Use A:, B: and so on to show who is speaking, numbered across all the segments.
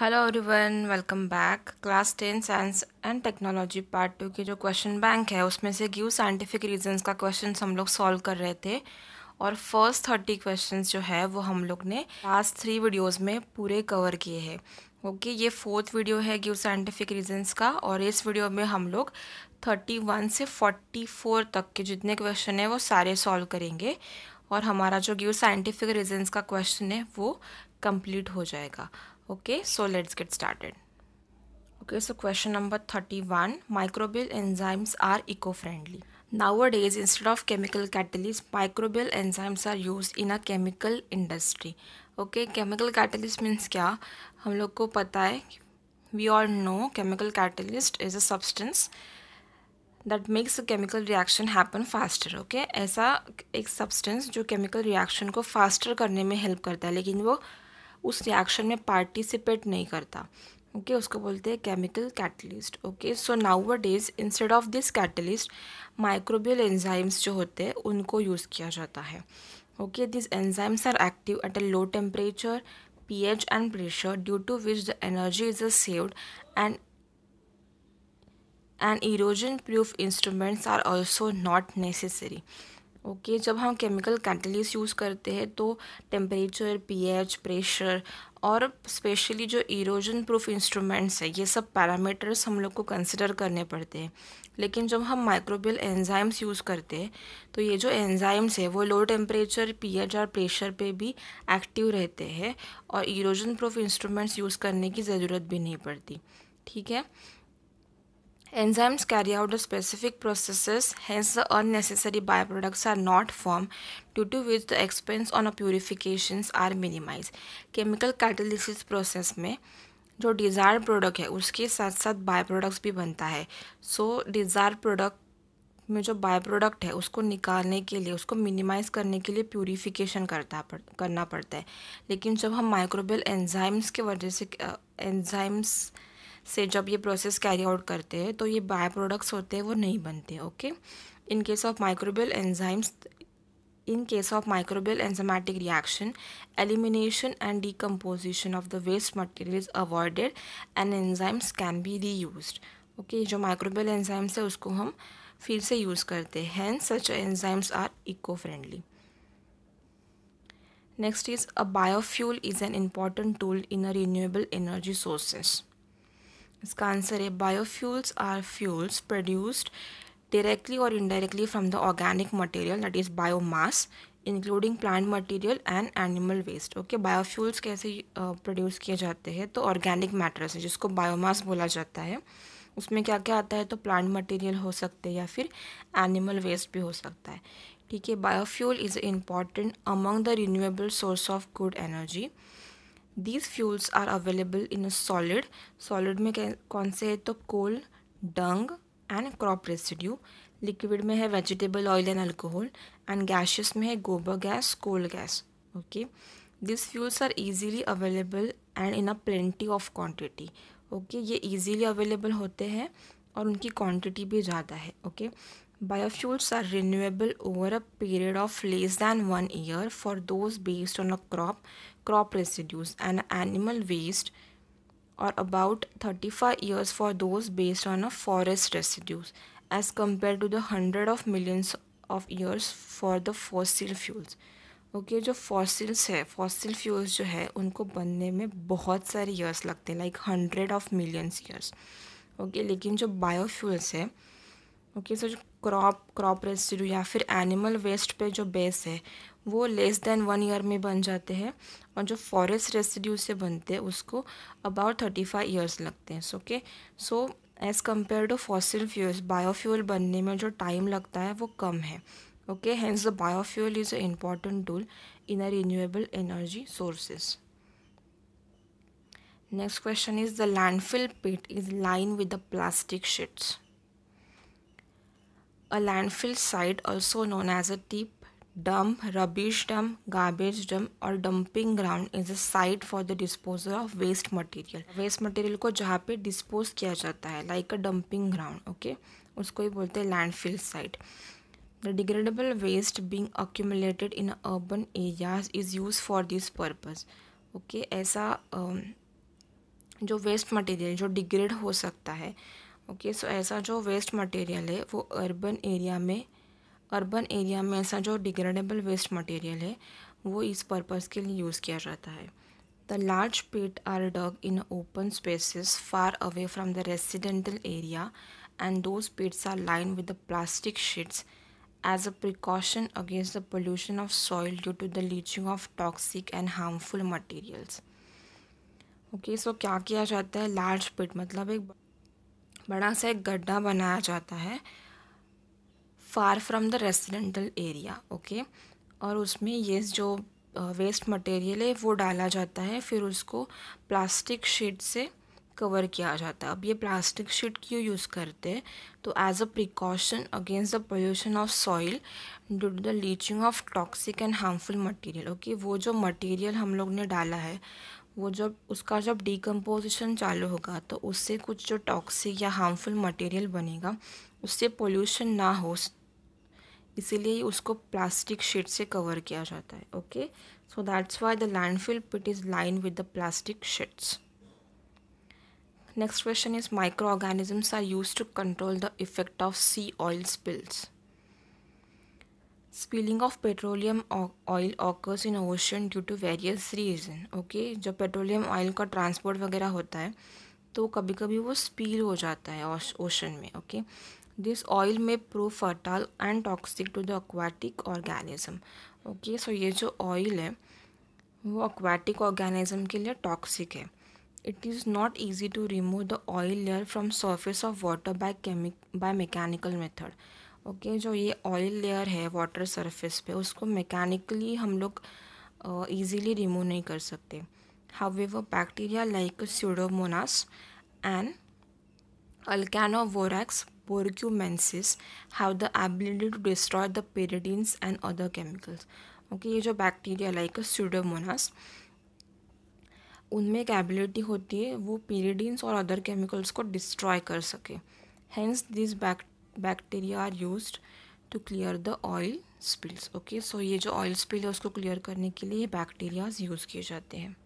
A: Hello everyone welcome back class ten science and technology part two की जो question bank है उसमें से गिव साइंटिफिक रीजंस का क्वेश्चन हम लोग सॉल्व कर रहे थे और फर्स्ट थर्टी क्वेश्चन जो है वो हम लोग ने लास्ट थ्री वीडियोस में पूरे कवर किए हैं ओके ये फोर्थ वीडियो है गिव साइंटिफिक रीजन्स का और इस वीडियो में हम लोग थर्टी वन से फोर्टी फोर तक के जितने क्वेश्चन हैं वो सारे सॉल्व करेंगे और हमारा जो गिव साइंटिफिक रीजन्स का क्वेश्चन है वो कम्प्लीट हो जाएगा Okay, so let's get started. Okay, so question number 31 Microbial enzymes are eco friendly. Nowadays, instead of chemical catalysts, microbial enzymes are used in a chemical industry. Okay, chemical catalyst means क्या हम लोग को पता है we all know chemical catalyst is a substance that makes a chemical reaction happen faster okay ऐसा एक substance जो chemical reaction को faster करने में help करता है लेकिन वो उस रिएक्शन में पार्टिसिपेट नहीं करता ओके okay, उसको बोलते हैं chemical catalyst okay so nowadays instead of this catalyst microbial enzymes जो होते हैं उनको यूज़ किया जाता है okay this enzymes are active at a low temperature and pressure due to which the energy is a saved and and erosion proof instruments are also not necessary okay okay, जब हम chemical catalyst use करते हैं तो temperature pH pressure और specially जो erosion proof instruments है ये सब पैरामीटर्स हम लोग को कंसिडर करने पड़ते हैं लेकिन जब हम माइक्रोबियल एंजाइम्स यूज़ करते हैं तो ये जो एंजाइम्स है वो लो टेम्परेचर पीएच और प्रेशर पे भी एक्टिव रहते हैं और इरोजन प्रूफ इंस्ट्रूमेंट्स यूज़ करने की ज़रूरत भी नहीं पड़ती ठीक है Enzymes carry out the specific processes, hence the unnecessary byproducts are not formed, due to which the expense on a purifications are minimized. Chemical catalysis process mein जो desire product है उसके साथ साथ बाय प्रोडक्ट्स भी बनता है सो desire product में जो बाय प्रोडक्ट है उसको निकालने के लिए उसको मिनिमाइज़ करने के लिए प्योरीफिकेशन करता पड़ करना पड़ता है लेकिन जब हम माइक्रोबियल एंजाइम्स के वजह से एंजाइम्स uh, से जब ये प्रोसेस कैरी आउट करते हैं तो ये बाय प्रोडक्ट्स होते हैं वो नहीं बनते okay in case of microbial enzymes in case of microbial enzymatic reaction elimination and decomposition of the waste material is avoided and enzymes can be re okay जो माइक्रोबियल एंजाइम्स है उसको हम फिर से यूज करते हैं such enzymes are eco friendly next is a biofuel is an important tool in a renewable energy sources इसका answer है biofuels are fuels produced directly और indirectly from the organic material that is biomass including plant material and animal waste okay biofuels कैसे produce uh, किए जाते हैं तो organic matters है जिसको बायोमास बोला जाता है उसमें क्या क्या आता है तो प्लांट मटेरियल हो सकते हैं या फिर एनिमल वेस्ट भी हो सकता है ठीक है biofuel is important among the renewable source of good energy these fuels are available in a solid solid में कौन से है तो coal dung and crop residue liquid में है vegetable oil and alcohol and gases में है गोबर gas coal gas okay this fuels are easily available and in a plenty of quantity okay ये इजीली अवेलेबल होते हैं और उनकी क्वांटिटी भी ज़्यादा है okay biofuels are renewable over a period of less than one year for those based on a crop crop residues and animal waste or about 35 years for those based on a forest residues as compared to the hundred of millions of years for the fossil fuels okay okay, जो fossils है fossil fuels जो है उनको बनने में बहुत सारे years लगते हैं like hundred of millions years okay लेकिन जो बायोफ्यूल्स है ओके okay, सो so जो क्रॉप क्रॉप रेसिड्यू या फिर एनिमल वेस्ट पे जो बेस है वो लेस देन वन ईयर में बन जाते हैं और जो फॉरेस्ट रेसिड्यू से बनते हैं उसको अबाउट थर्टी फाइव ईयर्स लगते हैं so okay so as compare to fossil fuels biofuel बनने में जो टाइम लगता है वो कम है okay hence the biofuel is a important tool in a renewable energy sources next question is the landfill pit is line with the plastic sheets a landfill site also known as a tip dump rubbish dump garbage dump और dumping ground is a site for the disposal of waste material waste material को जहाँ पे dispose किया जाता है like a dumping ground okay उसको ही बोलते हैं landfill site The degradable waste being accumulated in urban areas is used for this purpose. Okay okay, ऐसा जो वेस्ट मटेरियल जो डिग्रेड हो सकता है ओके okay, सो so ऐसा जो वेस्ट मटेरियल है वो अर्बन एरिया में अर्बन एरिया में ऐसा जो डिग्रेडेबल वेस्ट मटेरियल है वो इस पर्पज़ के लिए यूज़ किया जाता है the large pit are dug in open spaces far away from the residential area and those pits are line with the plastic sheets as a precaution against the pollution of soil due to the leaching of toxic and harmful materials okay so क्या किया जाता है large पिट मतलब एक बड़ा सा एक गड्ढा बनाया जाता है far from the residential area okay और उसमें ये जो वेस्ट मटेरियल है वो डाला जाता है फिर उसको प्लास्टिक शीट से कवर किया जाता है अब ये प्लास्टिक शीट क्यों यूज़ करते हैं तो as a precaution against the pollution of soil due to the leaching of toxic and harmful material okay वो जो मटेरियल हम लोग ने डाला है वो जब उसका जब डिकम्पोजिशन चालू होगा तो उससे कुछ जो टॉक्सिक या हार्मफुल मटेरियल बनेगा उससे पोल्यूशन ना हो इसीलिए उसको प्लास्टिक शीट से कवर किया जाता है okay so that's why the landfill pit is line with the plastic sheets next question is microorganisms are use to control the effect of sea oil spills spilling of petroleum oil occurs in ocean due to various reason okay जब petroleum oil का transport वगैरह होता है तो कभी कभी वो spill हो जाता है ओशन में ओके दिस ऑयल में pro fertile and toxic to the aquatic organism okay so ये जो ऑयल है वो अक्वाटिक ऑर्गेनिज्म के लिए टॉक्सिक है it is not easy to remove the oil layer from surface of water by chemic by mechanical method okay जो ये oil layer है वाटर सर्फेस पे उसको मैकेनिकली हम लोग ईजीली uh, रिमूव नहीं कर सकते however bacteria like Pseudomonas and Alcanivorax porcumensis have the ability to destroy the pyridines and other chemicals okay ये जो बैक्टीरिया लाइक स्यूडोमोनास उनमें एक एबिलिटी होती है वो पीरिडीन्स और अदर केमिकल्स को डिस्ट्रॉय कर सके hence this bacteria are use to clear the oil spills okay so ये जो ऑयल स्पिल है उसको क्लियर करने के लिए ये बैक्टीरियाज यूज़ किए जाते हैं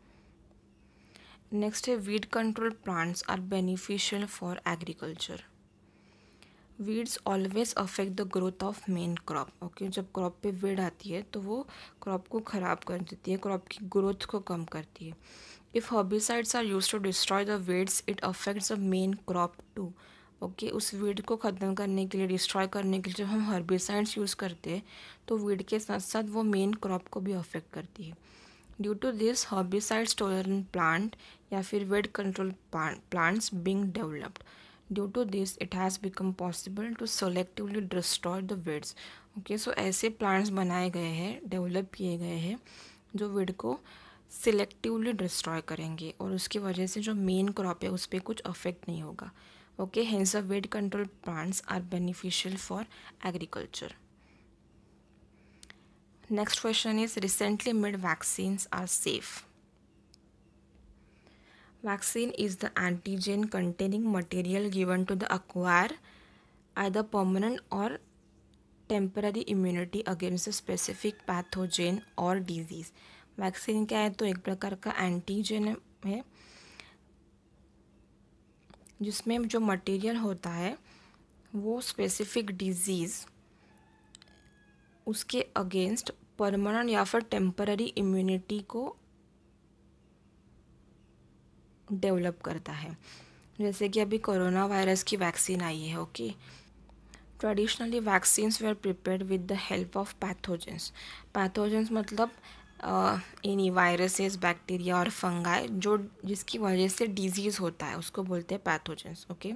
A: नेक्स्ट है weed control plants are beneficial for agriculture weeds always affect the growth of main crop okay जब क्रॉप पे वीड आती है तो वो क्रॉप को ख़राब कर देती है क्रॉप की ग्रोथ को कम करती है if herbicides are use to destroy the weeds it affects the main crop too okay okay, उस वीड को ख़त्म करने के लिए डिस्ट्रॉय करने के लिए जब हम हर्बिसाइड्स यूज़ करते हैं तो वीड के साथ साथ वो मेन क्रॉप को भी अफेक्ट करती है due to this herbicides tolerant plant या फिर weed control plants being developed due to this it has become possible to selectively destroy the weeds okay सो ऐसे प्लांट्स बनाए गए हैं डेवलप किए गए हैं जो विड को सिलेक्टिवली डिस्ट्रॉय करेंगे और उसकी वजह से जो मेन क्रॉप है उस पर कुछ अफेक्ट नहीं होगा okay hence a weed control plants are beneficial for agriculture next question is recently made vaccines are safe vaccine is the the containing containing given to the acquire acquire the permanent और temporary immunity against a specific pathogen और disease vaccine क्या है तो एक प्रकार का antigen है जिसमें जो मटेरियल होता है वो स्पेसिफिक डिजीज़ उसके अगेंस्ट परमानेंट या फिर टेम्पररी इम्यूनिटी को डेवलप करता है जैसे कि अभी कोरोना वायरस की वैक्सीन आई है okay traditionally vaccines they are prepare with the help of pathogens pathogens मतलब एनी वायरसेस बैक्टीरिया और फंगाई जो जिसकी वजह से डिजीज़ होता है उसको बोलते हैं पैथोजेंस ओके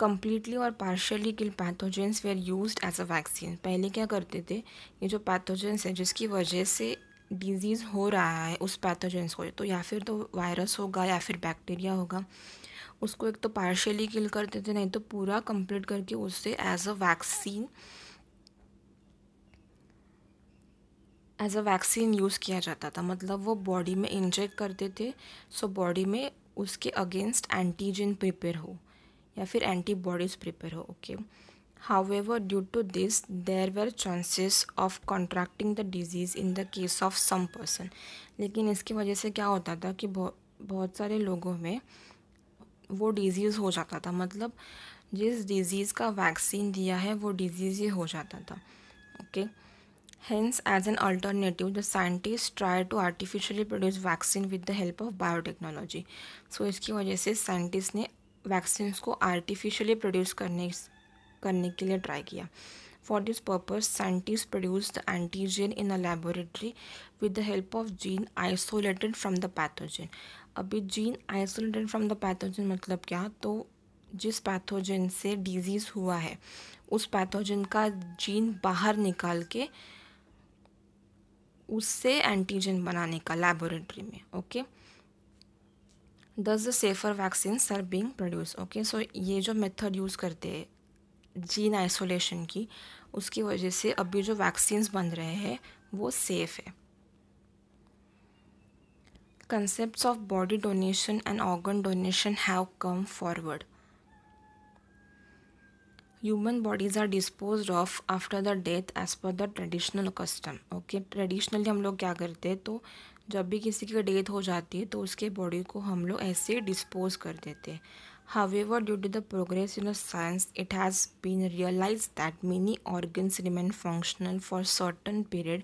A: कम्प्लीटली और partially kill pathogens they are use as a vaccine पहले क्या करते थे ये जो पैथोजेंस है जिसकी वजह से डिज़ीज़ हो रहा है उस पैथोजेंस को तो या फिर तो वायरस होगा या फिर बैक्टीरिया होगा उसको एक तो पार्शली किल कर देते नहीं तो पूरा कंप्लीट करके उससे as a vaccine as a vaccine use किया जाता था मतलब वो बॉडी में इंजेक्ट करते थे सो बॉडी में उसके अगेंस्ट एंटीजन प्रिपेयर हो या फिर एंटीबॉडीज़ प्रिपेयर हो okay okay? However, due to this, there were chances of contracting the disease in the case of some person. लेकिन इसकी वजह से क्या होता था कि बहुत बहुत सारे लोगों में वो डिजीज़ हो जाता था मतलब जिस डिज़ीज़ का वैक्सीन दिया है वो डिजीज़ ही हो जाता था okay okay? Hence, as an alternative, the scientists try to artificially produce vaccine with the help of biotechnology. So इसकी वजह से scientists ने vaccines को artificially produce करने करने के लिए ट्राई किया for this purpose scientist produce the antigen in a laboratory with the help of gene isolated from the pathogen अभी gene isolated from the pathogen मतलब क्या तो जिस पैथोजन से डिजीज़ हुआ है उस पैथोजन का जीन बाहर निकाल के उससे एंटीजन बनाने का लेबोरेटरी में okay thus the safer vaccine are being produce okay so ये जो मेथड यूज़ करते हैं जीन आइसोलेशन की उसकी वजह से अभी जो वैक्सीन बन रहे हैं वो सेफ है concept of body donation and organ donation have come forward human bodies are dispose of after the death as per the traditional custom okay traditionally हम लोग क्या करते हैं तो जब भी किसी की डेथ हो जाती है तो उसके बॉडी को हम लोग ऐसे डिस्पोज कर देते हैं However, due to the progress in the science, it has been realized that many organs remain functional for a certain period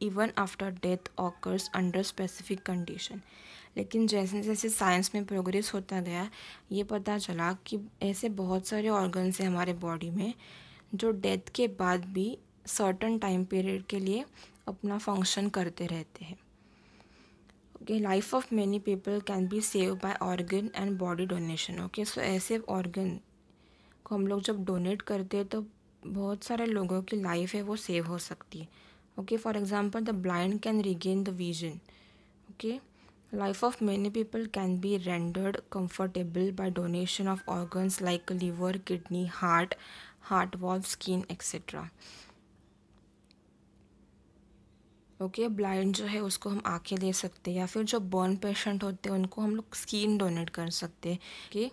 A: even after death occurs under specific condition. लेकिन जैसे जैसे साइंस में प्रोग्रेस होता गया ये पता चला कि ऐसे बहुत सारे ऑर्गन्स हैं हमारे बॉडी में जो डेथ के बाद भी सर्टन टाइम पीरियड के लिए अपना फंक्शन करते रहते हैं okay life of many people can be save by organ and body donation okay सो ऐसे ऑर्गन को हम लोग जब डोनेट करते हैं तो बहुत सारे लोगों की लाइफ है वो सेव हो सकती है okay for example the blind can regain the vision okay life of many people can be rendered comfortable by donation of organs like liver kidney heart heart valve skin etcetera okay blind जो है उसको हम आँखें दे सकते हैं या फिर जो बर्न पेशेंट होते हैं उनको हम लोग स्किन डोनेट कर सकते हैं कि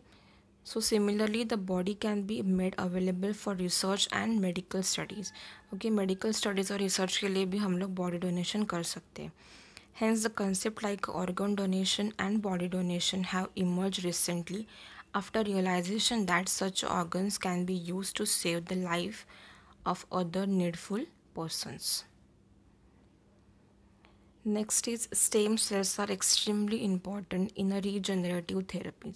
A: so similarly the body can be made available for research and medical studies okay medical studies और रिसर्च के लिए भी हम लोग बॉडी डोनेशन कर सकते हैं hence the concept like organ donation and body donation have emerge recently after realisation that such organ can be use to save the life of other needful persons Next is stem cells are extremely important in a regenerative therapy.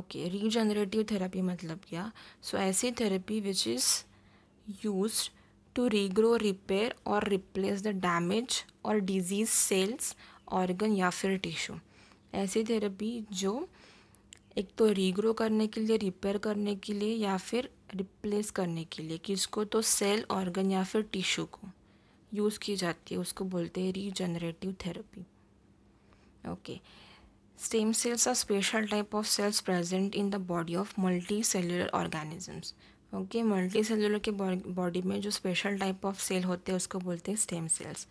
A: Okay, regenerative therapy मतलब क्या So ऐसी therapy which is used to regrow, repair or replace the damage or disease cells, organ या फिर tissue. ऐसी therapy जो एक तो regrow करने के लिए repair करने के लिए या फिर replace करने के लिए किसको तो cell, organ या फिर tissue को यूज़ की जाती है उसको बोलते हैं regenerative therapy okay stem cells are special type of cells present in the body of multicellular organisms okay multicellular के बॉडी में जो स्पेशल टाइप ऑफ सेल होते हैं उसको बोलते हैं stem cells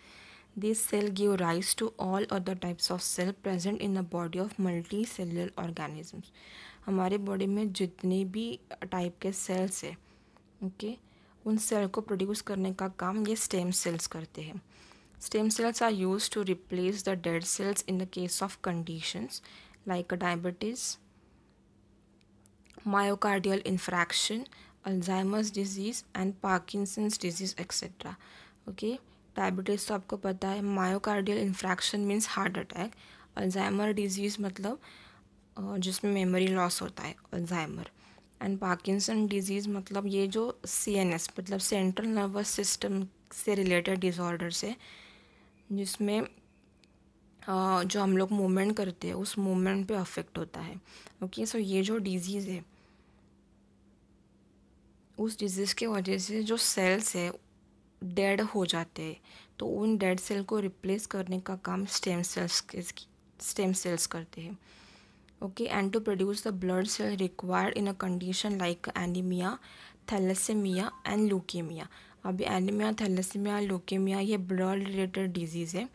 A: this cell give rise to all other types of cell present in the body of multicellular organisms हमारे बॉडी में जितने भी टाइप के सेल्स हैं ओके okay? उन सेल को प्रोड्यूस करने का काम ये स्टेम सेल्स करते हैं stem cells are use to replace the dead cells in the case of conditions like diabetes myocardial infarction Alzheimer's disease and Parkinson's disease etcetera okay diabetes तो आपको पता है myocardial infarction means heart attack Alzheimer disease मतलब जिसमें memory loss होता है Alzheimer and Parkinson disease मतलब ये जो सी एन एस मतलब सेंट्रल नर्वस सिस्टम से रिलेटेड डिसऑर्डर्स है जिसमें जो हम लोग मूवमेंट करते हैं उस मूवमेंट पे अफेक्ट होता है ओके okay, सो so ये जो डिजीज़ है उस डिजीज़ के वजह से जो सेल्स है डेड हो जाते हैं तो उन डेड सेल को रिप्लेस करने का काम स्टेम सेल्स के स्टेम सेल्स करते हैं okay and to produce the blood cell required in a condition like anemia thalassemia and leukaemia अभी एनीमिया थैलेसीमिया लोकेमिया ये ब्लड रिलेटेड डिजीज़ है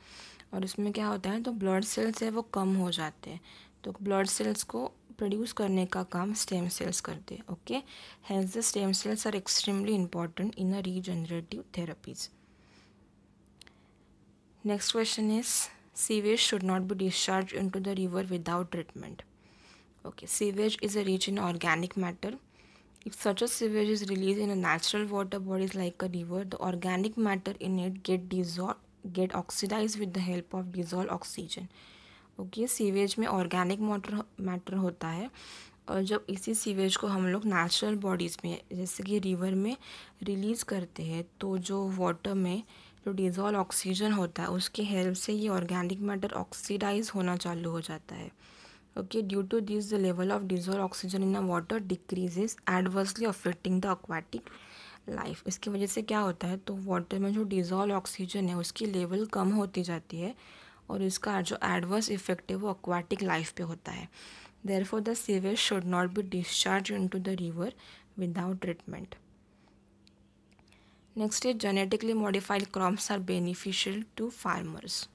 A: और उसमें क्या होता है तो ब्लड सेल्स है वो कम हो जाते हैं तो ब्लड सेल्स को प्रोड्यूस करने का काम स्टेम सेल्स करते हैं okay hence the stem cells are extremely important in a regenerative therapies next question is sewage should not be discharge in the river without treatment Okay, sewage is a rich in organic matter. If such a sewage is released in a natural water body like a river, the organic matter in it get dissolved, get oxidized with the help of dissolved oxygen. Okay okay, sewage में organic matter matter होता है और जब इसी sewage को हम लोग natural bodies में जैसे कि रिवर में रिलीज़ करते हैं तो जो वाटर में जो डिज़ॉल्व ऑक्सीजन होता है उसके हेल्प से ये ऑर्गेनिक मैटर ऑक्सीडाइज होना चालू हो जाता है okay due to this the level of dissolved oxygen in the water decreases adversely affecting the aquatic life इसकी वजह से क्या होता है तो वाटर में जो डिज़ोल्व ऑक्सीजन है उसकी लेवल कम होती जाती है और इसका जो एडवर्स इफेक्ट है वो एक्वाटिक लाइफ पे होता है therefore the sewage should not be discharge into the river without treatment next is genetically modified crops are beneficial to farmers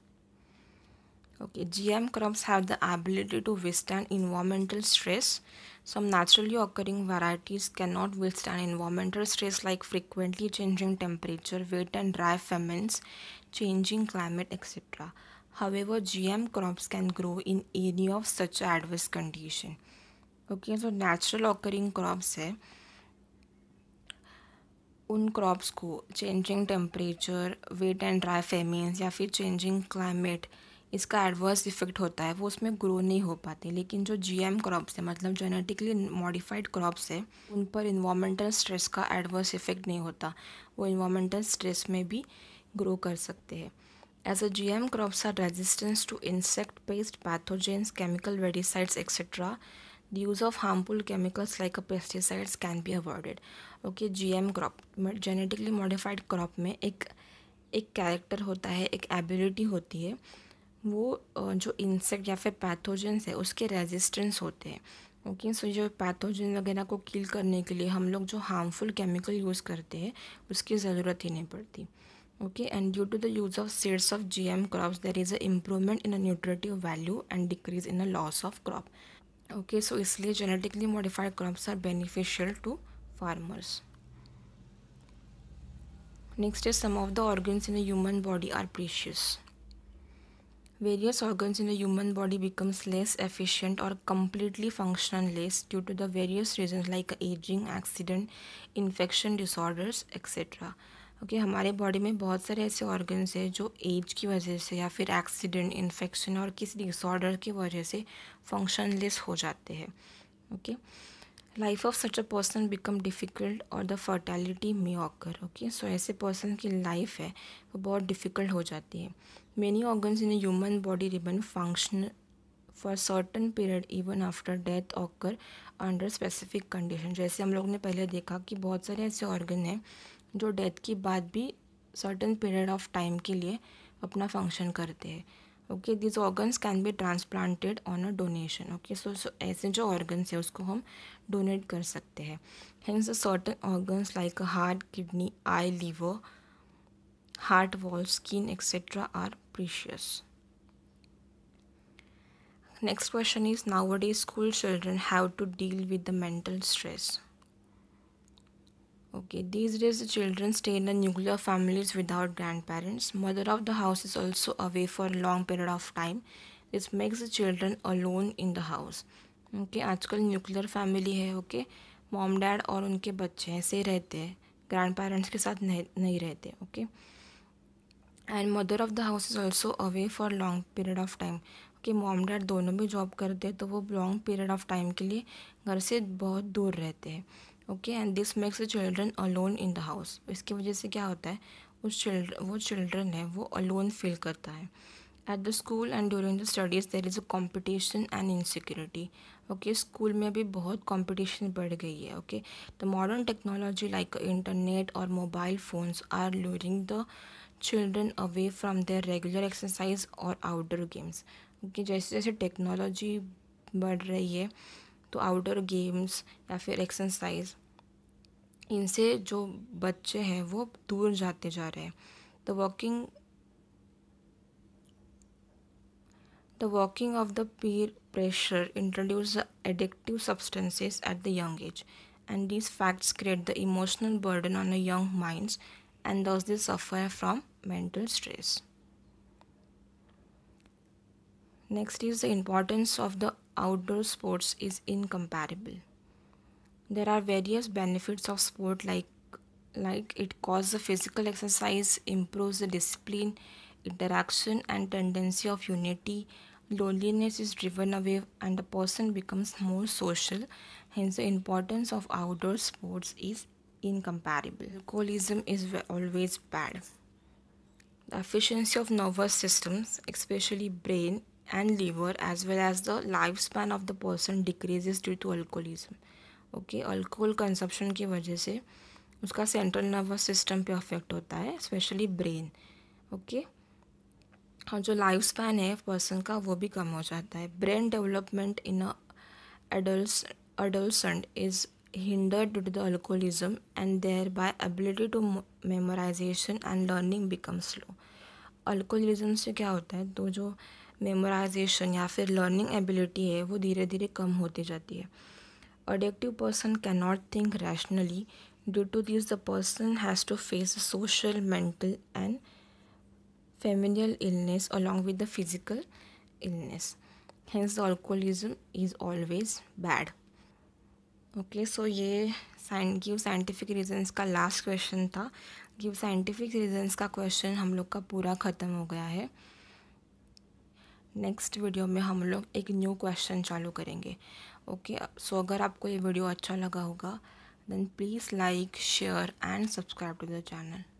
A: Okay, GM crops have the ability to withstand environmental stress. Some naturally occurring varieties cannot withstand environmental stress like frequently changing temperature, wet and dry famines, changing climate, etc. However, GM crops can grow in any of such adverse condition. Okay, so natural occurring crops are, उन crops को changing temperature wet and dry famines या फिर changing climate इसका adverse effect होता है वो उसमें grow नहीं हो पाते लेकिन जो जी एम क्रॉप्स है मतलब जेनेटिकली मॉडिफाइड क्रॉप्स है उन पर इन्वामेंटल स्ट्रेस का एडवर्स इफेक्ट नहीं होता वो इन्वामेंटल स्ट्रेस में भी ग्रो कर सकते हैं as a G M crops are resistance to insect pest pathogens chemical weedicides etcetera use of harmful chemicals like a pesticides can be avoided okay G M crop genetically modified crop में एक एक character होता है एक ability होती है वो जो इंसेक्ट या फिर पैथोजेंस है उसके रेजिस्टेंस होते हैं ओके सो जो पैथोजन वगैरह को किल करने के लिए हम लोग जो हार्मफुल केमिकल यूज़ करते हैं उसकी ज़रूरत ही नहीं पड़ती okay and due to the use of seeds of G M crop there is a improvement in a nutritive value and decrease in a loss of crop okay so इसलिए genetically modified crops are beneficial to farmers next is some of the organs in a human body are precious Various organs in the human body becomes less efficient or completely functionless due to the various reasons like aging, accident, infection disorders, etc. Okay okay, हमारे body में बहुत सारे ऐसे organs हैं जो as की वजह से या फिर एक्सीडेंट इन्फेक्शन और किसी डिसऑर्डर की वजह से फंक्शनलेस हो जाते हैं okay life of such a person become difficult और the fatality may occur okay सो ऐसे पर्सन की लाइफ है वो बहुत डिफ़िकल्ट हो जाती है many organs in the body retain function for certain period even after death occur under specific condition जैसे हम लोग ने पहले देखा कि बहुत सारे ऐसे ऑर्गन हैं जो डेथ के बाद भी सर्टन पीरियड ऑफ टाइम के लिए अपना फंक्शन करते हैं okay this organs can be transplanted on a donation okay सो ऐसे जो ऑर्गन्स हैं उसको हम डोनेट कर सकते हैं hence certain organs like heart kidney eye liver heart wall skin etc are precious next question is nowadays school children have to deal with the mental stress okay these days the children stay in the nuclear families without grandparents mother of the house is also away for a long period of time this makes the children alone in the house okay आजकल nuclear family है okay mom dad और उनके बच्चे ऐसे रहते हैं grand parents के साथ नहीं नहीं रहते okay okay? And mother of the house is also away for long period of time कि मॉम डैड दोनों भी जॉब करते हैं तो वो लॉन्ग पीरियड ऑफ टाइम के लिए घर से बहुत दूर रहते हैं okay and this makes the children alone in the house इसकी वजह से क्या होता है उस चिल्ड्र वो चिल्ड्रन है वो अलोन फील करता है at the school and during the studies there is a competition and insecurity okay school में भी बहुत कॉम्पिटिशन बढ़ गई है okay the modern technology like internet और mobile phones are luring the children away from their regular exercise or outdoor games क्योंकि जैसे जैसे टेक्नोलॉजी बढ़ रही है तो आउटडोर गेम्स या फिर एक्सरसाइज इनसे जो बच्चे हैं वो दूर जाते जा रहे हैं the walking the walking of the peer pressure introduce addictive substances at the young age and these facts create the emotional burden on the young minds and thus they suffer from mental stress. Next is the importance of the outdoor sports is incomparable. There are various benefits of sport like like it causes the physical exercise, improves the discipline, interaction and tendency of unity. Loneliness is driven away and the person becomes more social. Hence the importance of outdoor sports is incomparable. Alcoholism is always bad. the efficiency of nervous systems especially brain and liver as well as the lifespan of the person decreases due to alcoholism okay alcohol consumption ki wajah se uska central nervous system pe affect hota hai especially brain okay और जो life span है person का वो भी कम हो जाता है brain development in adult adult is hindered due to the alcoholism and thereby ability to memorization and learning becomes slow alcoholism से क्या होता है तो जो मेमोराइजेशन या फिर लर्निंग एबिलिटी है वो धीरे धीरे कम होती जाती है addictive person can not think rationally due to this the person has to face social mental and financial illness along with the physical illness hence the alcoholism is always bad okay so ये give scientific reasons का last question था give scientific reasons का question हम लोग का पूरा ख़त्म हो गया है नेक्स्ट वीडियो में हम लोग एक न्यू क्वेश्चन चालू करेंगे ओके okay, सो so अगर आपको ये वीडियो अच्छा लगा होगा then please like share and subscribe to the channel